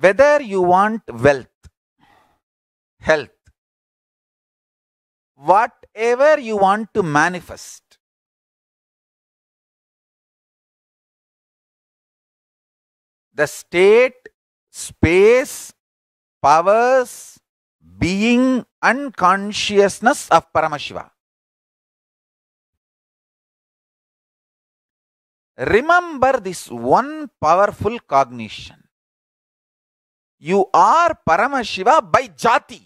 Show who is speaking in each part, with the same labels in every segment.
Speaker 1: Whether you want wealth,
Speaker 2: health, whatever you want to manifest, the state, space, powers, being, and consciousness of Paramashiva. Remember this one powerful cognition. You are
Speaker 1: Paramashiva by jati.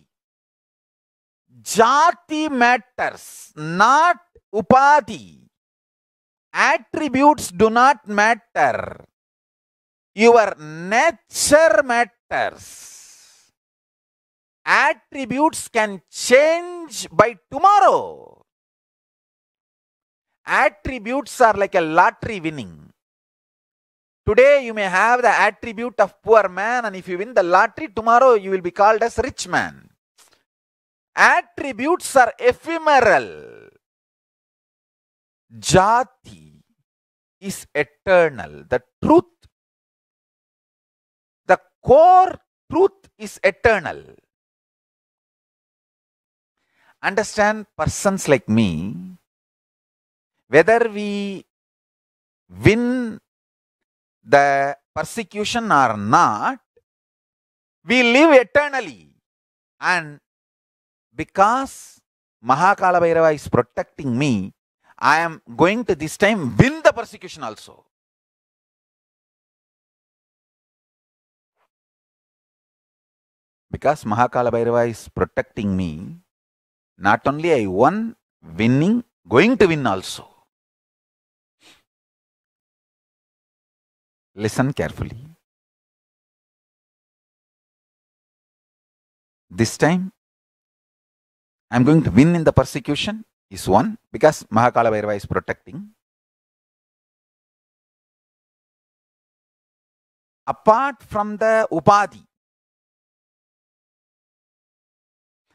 Speaker 1: Jati matters, not upadhi. Attributes do not matter. Your nature matters. Attributes can change by tomorrow. Attributes are like a lottery winning Today you may have the attribute of poor man and if you win the lottery, tomorrow you will be called as rich man. Attributes are ephemeral.
Speaker 2: Jati is eternal. The truth, the core truth is eternal. Understand persons like me, whether we win the persecution or not, we live
Speaker 1: eternally. And because Mahakala Bhairava is
Speaker 2: protecting me, I am going to this time win the persecution also. Because Mahakala Bhairava is protecting me, not only I won, winning, going to win also. Listen carefully. This time, I am going to win in the persecution is one because Mahakala Bhairava is protecting. Apart from the upadi,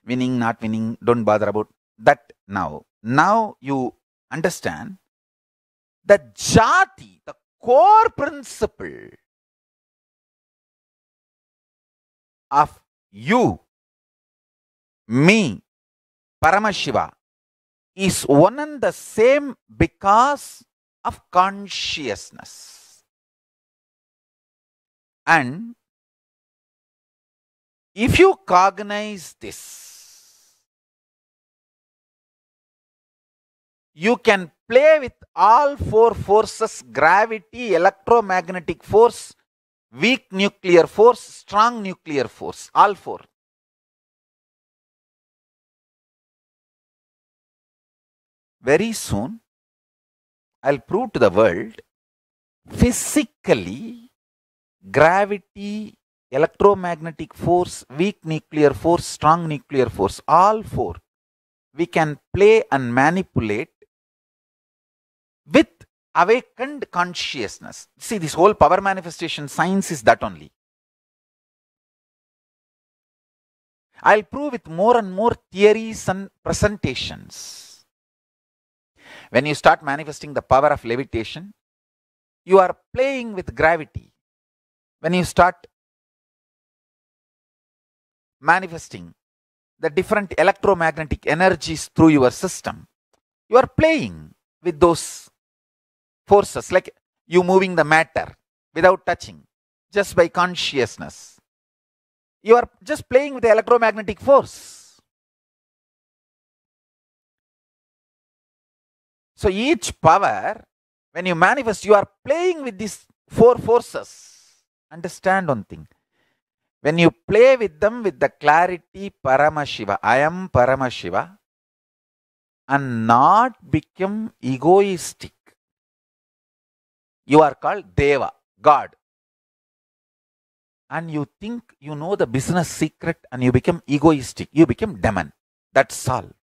Speaker 2: winning, not winning, don't bother about that now. Now you understand that jati, the core principle of you, me, Paramashiva
Speaker 1: is one and the same because of consciousness.
Speaker 2: And if you cognize this,
Speaker 1: you can play with all four forces gravity,
Speaker 2: electromagnetic force, weak nuclear force, strong nuclear force, all four. Very soon, I will prove to the world
Speaker 1: physically gravity, electromagnetic force, weak nuclear force, strong nuclear force, all four. We can play and manipulate with awakened consciousness. See, this whole power manifestation science is that only. I'll prove with more and more theories and presentations. When you start manifesting the power of levitation, you are playing with gravity. When you start manifesting the different electromagnetic energies through your system, you are playing with those forces, like you moving the matter without touching, just by consciousness. You are
Speaker 2: just playing with the electromagnetic force. So each power, when you manifest, you are playing with
Speaker 1: these four forces. Understand one thing. When you play with them with the clarity Paramashiva, I am Paramashiva, and not become egoistic you are called Deva, God. And you think you know the business
Speaker 2: secret and you become egoistic, you become demon. That's all.